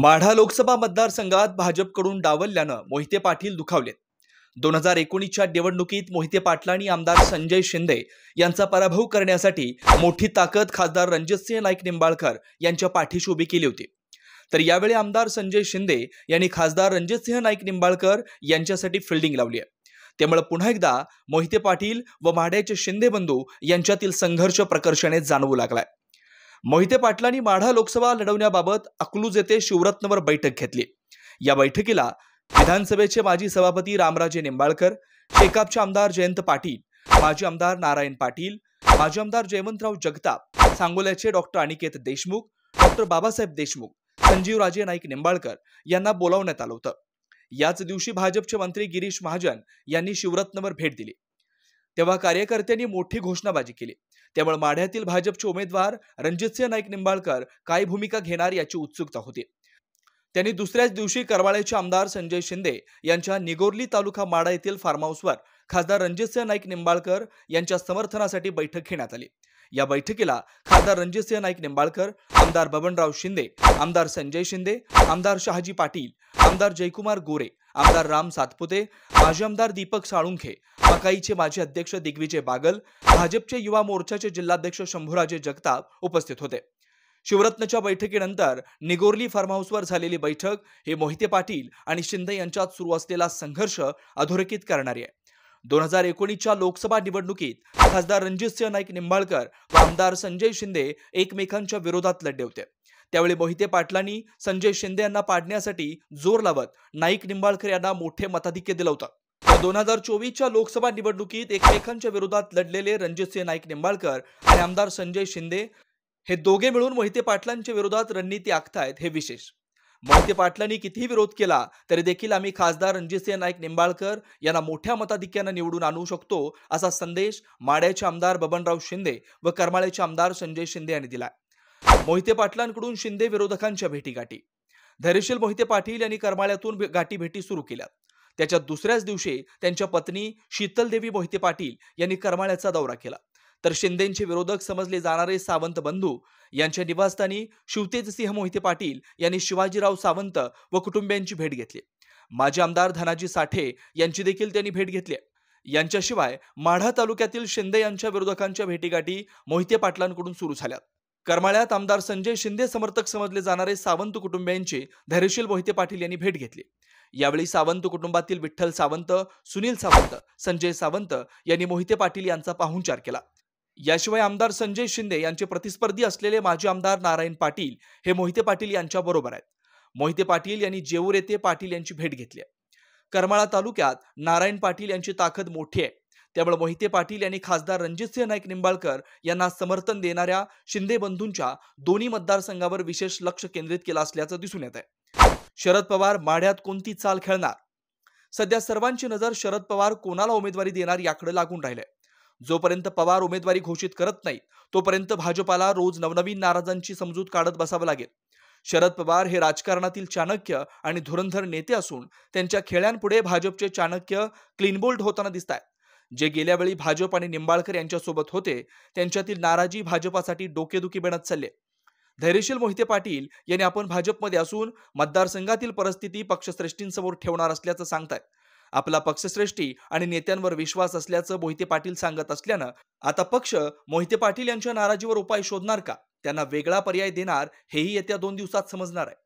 माढा लोकसभा मतदारसंघात भाजपकडून डावलल्यानं मोहिते पाटील दुखावलेत दोन हजार एकोणीसच्या निवडणुकीत मोहिते पाटलांनी आमदार संजय शिंदे यांचा पराभव करण्यासाठी मोठी ताकद खासदार रणजितसिंह नाईक निंबाळकर यांच्या पाठीशी उभी केली होती तर यावेळी आमदार संजय शिंदे यांनी खासदार रणजितसिंह नाईक निंबाळकर यांच्यासाठी फिल्डिंग लावली आहे त्यामुळे पुन्हा एकदा मोहिते पाटील व माढ्याचे शिंदे बंधू यांच्यातील संघर्ष प्रकर्षाने जाणवू लागलाय मोहिते पाटलांनी माढा लोकसभा लढवण्याबाबत अकलूज येथे शिवरत्नवर बैठक घेतली या बैठकीला विधानसभेचे माजी सभापती रामराजे निंबाळकर एकापचे आमदार जयंत पाटील माजी आमदार नारायण पाटील माजी आमदार जयवंतराव जगताप सांगोल्याचे डॉक्टर अनिकेत देशमुख डॉक्टर बाबासाहेब देशमुख संजीवराजे नाईक निंबाळकर यांना बोलावण्यात आलं होतं याच दिवशी भाजपचे मंत्री गिरीश महाजन यांनी शिवरत्नवर भेट दिली तेव्हा कार्यकर्त्यांनी मोठी घोषणाबाजी केली त्यामुळे माढ्यातील भाजपचे उमेदवार रणजितसिंह नाईक निंबाळकर काय भूमिका घेणार याची उत्सुकता होती त्यांनी दुसऱ्याच दिवशी करवाळ्याचे आमदार संजय शिंदे यांच्या निगोर्ली तालुका माडा येथील फार्म हाऊसवर खासदार रणजितसिंह नाईक निंबाळकर यांच्या समर्थनासाठी बैठक घेण्यात आली या बैठकीला खासदार रणजितसिंह नाईक निंबाळकर आमदार बबनराव शिंदे आमदार संजय शिंदे आमदार शहाजी पाटील आमदार जयकुमार गोरे आमदार राम सातपुते माजी आमदार दीपक साळुंखे मकाईचे माजी अध्यक्ष दिग्विजय बागल भाजपचे युवा मोर्चाचे जिल्हाध्यक्ष शंभूराजे जगताप उपस्थित होते शिवरत्नच्या बैठकीनंतर निगोर्ली फार्म हाऊसवर झालेली बैठक हे मोहिते पाटील आणि शिंदे यांच्यात सुरू असलेला संघर्ष अधोरेखित करणारी आहे दोन हजार एकोणीसच्या लोकसभा निवडणुकीत खासदार रणजितसिंह नाईक निंबाळकर व आमदार संजय शिंदे एकमेकांच्या विरोधात लढले होते त्यावेळी मोहिते पाटलांनी संजय शिंदे यांना पाडण्यासाठी जोर लावत नाईक निंबाळकर यांना मोठे मताधिक्य दिलं होतं दोन हजार चोवीसच्या लोकसभा निवडणुकीत एकमेकांच्या विरोधात लढलेले रणजितसिंह नाईक निंबाळकर आणि आमदार संजय शिंदे हे दोघे मिळून मोहिते पाटलांच्या विरोधात रणनीती आखतायत हे विशेष मोहिते पाटलांनी कितीही विरोध केला तरी देखील आम्ही खासदार रणजितसिंह नाईक निंबाळकर यांना मोठ्या मताधिक्यानं निवडून आणू शकतो असा संदेश माड्याचे आमदार बबनराव शिंदे व करमाळ्याचे आमदार संजय शिंदे यांनी दिला मोहिते पाटलांकडून शिंदे विरोधकांच्या भेटीगाठी धैर्यशील मोहिते पाटील यांनी करमाळ्यातून गाठी भेटी सुरू केल्या त्याच्या दुसऱ्याच दिवशी त्यांच्या पत्नी शीतलदेवी मोहिते पाटील यांनी करमाळ्याचा दौरा केला तर शिंदेचे विरोधक समजले जाणारे सावंत बंधू यांच्या निवासस्थानी शिवतेज सिंह मोहिते पाटील यांनी शिवाजीराव सावंत व कुटुंबियांची भेट घेतली माजी आमदार धनाजी साठे यांची देखील त्यांनी भेट घेतली यांच्याशिवाय माढा तालुक्यातील शिंदे यांच्या विरोधकांच्या भेटीगाठी मोहिते पाटलांकडून सुरू झाल्या करमाळ्यात आमदार संजय शिंदे समर्थक समजले जाणारे सावंत कुटुंबियांची धैर्यशील मोहिते पाटील यांनी भेट घेतली यावेळी सावंत कुटुंबातील विठ्ठल सावंत सुनील सावंत संजय सावंत यांनी मोहिते पाटील यांचा पाहुणचार केला याशिवाय आमदार संजय शिंदे यांचे प्रतिस्पर्धी असलेले माजी आमदार नारायण पाटील हे मोहिते पाटील यांच्या बरोबर आहेत मोहिते पाटील यांनी जेऊर येथे पाटील यांची भेट घेतली करमाळा तालुक्यात नारायण पाटील यांची ताकद मोठी आहे त्यामुळे मोहिते पाटील यांनी खासदार रणजितसिंह नाईक निंबाळकर यांना समर्थन देणाऱ्या शिंदे बंधूंच्या दोन्ही मतदारसंघावर विशेष लक्ष केंद्रित केलं असल्याचं दिसून येत आहे शरद पवार माढ्यात कोणती चाल खेळणार सध्या सर्वांची नजर शरद पवार कोणाला उमेदवारी देणार याकडे लागून राहिले जोपर्यंत पवार उमेदवारी घोषित करत नाही तोपर्यंत भाजपाला रोज नवनवीन नाराजांची समजूत काढत बसावं लागेल शरद पवार हे राजकारणातील चाणक्य आणि धुरंधर नेते असून त्यांच्या खेळ्यांपुढे भाजपचे चाणक्य क्लीनबोल्ड होताना दिसत जे गेल्या वेळी भाजप आणि निंबाळकर यांच्यासोबत होते त्यांच्यातील नाराजी भाजपासाठी डोकेदुखी बनत चालले धैर्यशील मोहिते पाटील यांनी आपण भाजपमध्ये असून मतदारसंघातील परिस्थिती पक्षश्रेष्ठींसमोर ठेवणार असल्याचं सांगतायत आपला पक्षश्रेष्ठी आणि नेत्यांवर विश्वास असल्याचं मोहिते पाटील सांगत असल्यानं आता पक्ष मोहिते पाटील यांच्या नाराजीवर उपाय शोधणार का त्यांना वेगळा पर्याय देणार हेही येत्या दोन दिवसात समजणार आहे